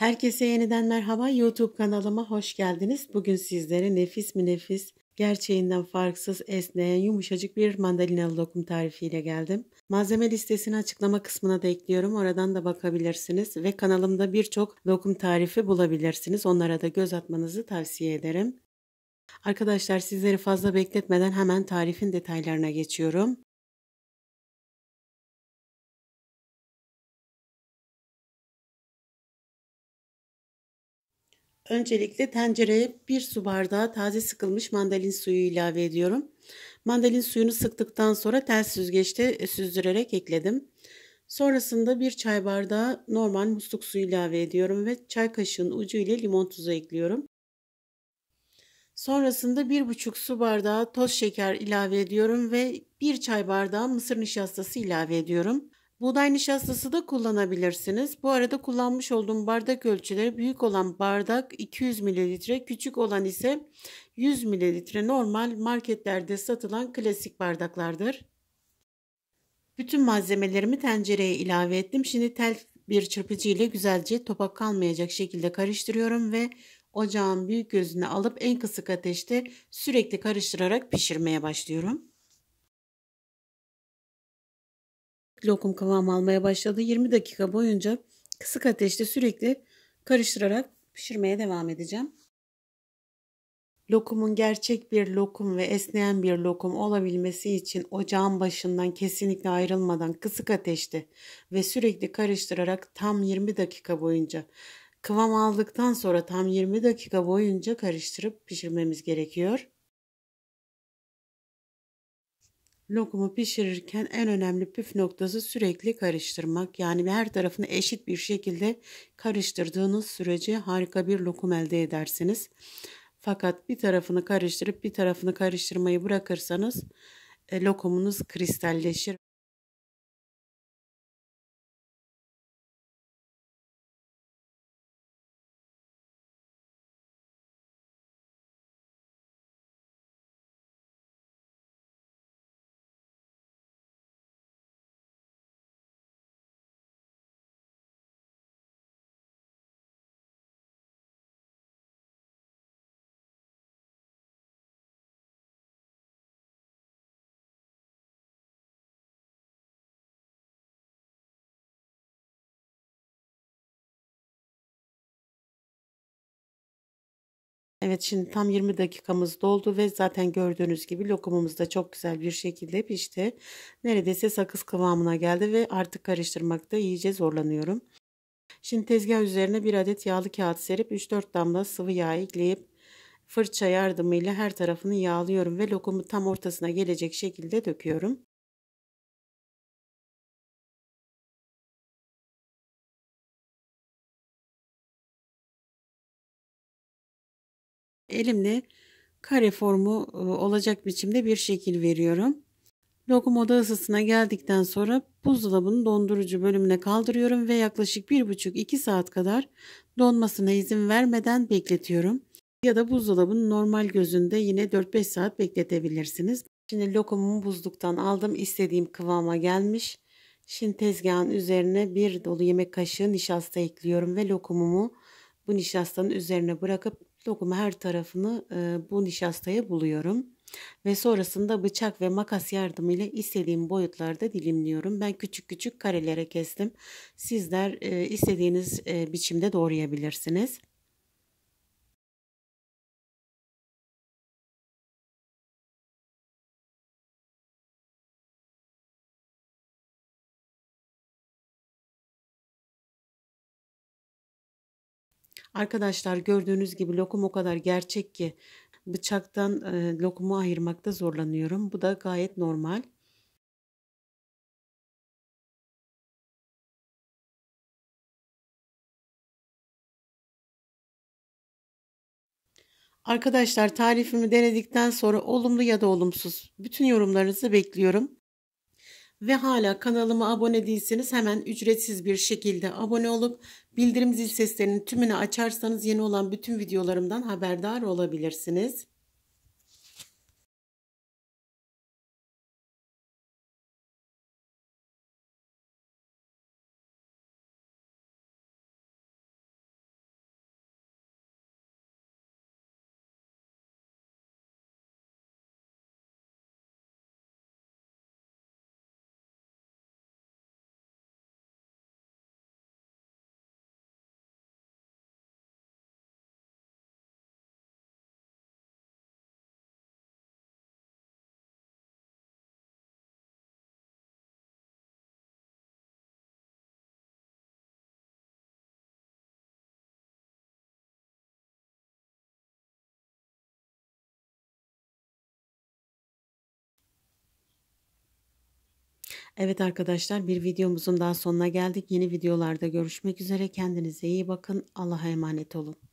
Herkese yeniden merhaba. YouTube kanalıma hoş geldiniz. Bugün sizlere nefis mi nefis, gerçeğinden farksız, esneyen, yumuşacık bir mandalinalı lokum tarifiyle geldim. Malzeme listesini açıklama kısmına da ekliyorum. Oradan da bakabilirsiniz ve kanalımda birçok lokum tarifi bulabilirsiniz. Onlara da göz atmanızı tavsiye ederim. Arkadaşlar sizleri fazla bekletmeden hemen tarifin detaylarına geçiyorum. Öncelikle tencereye bir su bardağı taze sıkılmış mandalin suyu ilave ediyorum. Mandalin suyunu sıktıktan sonra tel süzgeçte süzdürerek ekledim. Sonrasında bir çay bardağı normal musluk suyu ilave ediyorum ve çay kaşığının ucu ile limon tuzu ekliyorum. Sonrasında 1,5 su bardağı toz şeker ilave ediyorum ve 1 çay bardağı mısır nişastası ilave ediyorum. Buğday nişastası da kullanabilirsiniz. Bu arada kullanmış olduğum bardak ölçüleri büyük olan bardak 200 ml, küçük olan ise 100 ml normal marketlerde satılan klasik bardaklardır. Bütün malzemelerimi tencereye ilave ettim. Şimdi tel bir çırpıcı ile güzelce topak kalmayacak şekilde karıştırıyorum ve ocağın büyük gözünü alıp en kısık ateşte sürekli karıştırarak pişirmeye başlıyorum. Lokum kıvam almaya başladı. 20 dakika boyunca kısık ateşte sürekli karıştırarak pişirmeye devam edeceğim. Lokumun gerçek bir lokum ve esneyen bir lokum olabilmesi için ocağın başından kesinlikle ayrılmadan kısık ateşte ve sürekli karıştırarak tam 20 dakika boyunca kıvam aldıktan sonra tam 20 dakika boyunca karıştırıp pişirmemiz gerekiyor. lokumu pişirirken en önemli püf noktası sürekli karıştırmak. Yani her tarafını eşit bir şekilde karıştırdığınız sürece harika bir lokum elde edersiniz. Fakat bir tarafını karıştırıp bir tarafını karıştırmayı bırakırsanız e, lokumunuz kristalleşir. Evet şimdi tam 20 dakikamız doldu ve zaten gördüğünüz gibi lokumumuz da çok güzel bir şekilde pişti. Neredeyse sakız kıvamına geldi ve artık karıştırmakta iyice zorlanıyorum. Şimdi tezgah üzerine bir adet yağlı kağıt serip 3-4 damla sıvı yağ ekleyip fırça yardımıyla her tarafını yağlıyorum ve lokumu tam ortasına gelecek şekilde döküyorum. elimle kare formu e, olacak biçimde bir şekil veriyorum. Lokum oda ısısına geldikten sonra buzdolabının dondurucu bölümüne kaldırıyorum ve yaklaşık 1,5-2 saat kadar donmasına izin vermeden bekletiyorum. Ya da buzdolabının normal gözünde yine 4-5 saat bekletebilirsiniz. Şimdi lokumumu buzluktan aldım. istediğim kıvama gelmiş. Şimdi tezgahın üzerine bir dolu yemek kaşığı nişasta ekliyorum ve lokumumu bu nişastanın üzerine bırakıp Lokumu her tarafını e, bu nişastaya buluyorum. Ve sonrasında bıçak ve makas yardımıyla istediğim boyutlarda dilimliyorum. Ben küçük küçük karelere kestim. Sizler e, istediğiniz e, biçimde doğrayabilirsiniz. Arkadaşlar gördüğünüz gibi lokum o kadar gerçek ki bıçaktan e, lokumu ayırmakta zorlanıyorum. Bu da gayet normal. Arkadaşlar tarifimi denedikten sonra olumlu ya da olumsuz bütün yorumlarınızı bekliyorum ve hala kanalıma abone değilseniz hemen ücretsiz bir şekilde abone olup bildirim zil seslerinin tümünü açarsanız yeni olan bütün videolarımdan haberdar olabilirsiniz. Evet arkadaşlar bir videomuzun daha sonuna geldik. Yeni videolarda görüşmek üzere. Kendinize iyi bakın. Allah'a emanet olun.